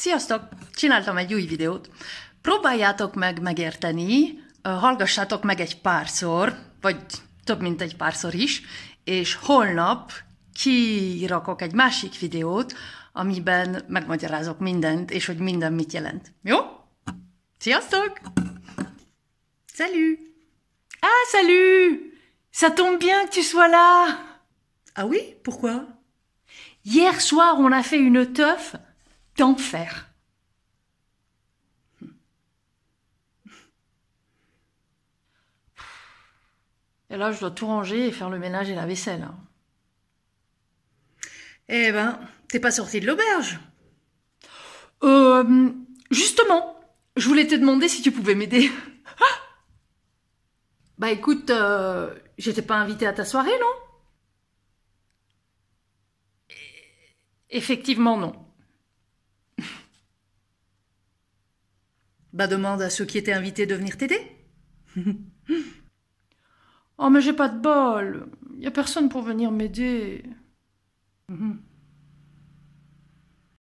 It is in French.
Sziasztok! Csináltam egy új videót. Próbáljátok meg megérteni, hallgassátok meg egy párszor, vagy több mint egy párszor is, és holnap kirakok egy másik videót, amiben megmagyarázok mindent, és hogy minden mit jelent. Jó? Sziasztok! Salut! Ah, salut! Ça tombe bien que tu sois là! Ah oui? Pourquoi? Hier soir, on a fait une teuf tant faire Et là, je dois tout ranger et faire le ménage et la vaisselle. Hein. Eh ben, t'es pas sorti de l'auberge. Euh, justement, je voulais te demander si tu pouvais m'aider. bah écoute, euh, j'étais pas invitée à ta soirée, non Effectivement, non. Bah demande à ceux qui étaient invités de venir t'aider. oh mais j'ai pas de bol. Y a personne pour venir m'aider.